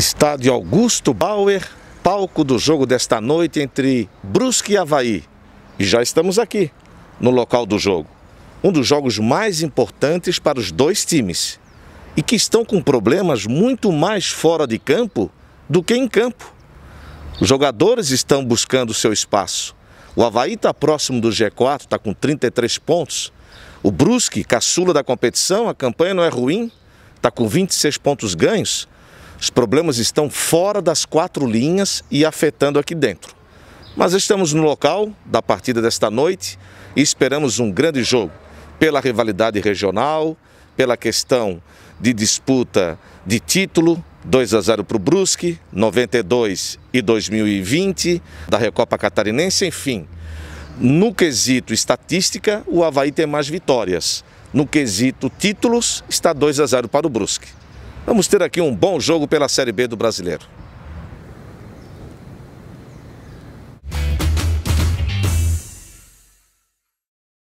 Estádio Augusto Bauer, palco do jogo desta noite entre Brusque e Havaí. E já estamos aqui, no local do jogo. Um dos jogos mais importantes para os dois times. E que estão com problemas muito mais fora de campo do que em campo. Os jogadores estão buscando seu espaço. O Havaí está próximo do G4, está com 33 pontos. O Brusque, caçula da competição, a campanha não é ruim, está com 26 pontos ganhos. Os problemas estão fora das quatro linhas e afetando aqui dentro. Mas estamos no local da partida desta noite e esperamos um grande jogo pela rivalidade regional, pela questão de disputa de título, 2 a 0 para o Brusque, 92 e 2020, da Recopa Catarinense, enfim. No quesito estatística, o Havaí tem mais vitórias. No quesito títulos, está 2 a 0 para o Brusque. Vamos ter aqui um bom jogo pela Série B do Brasileiro.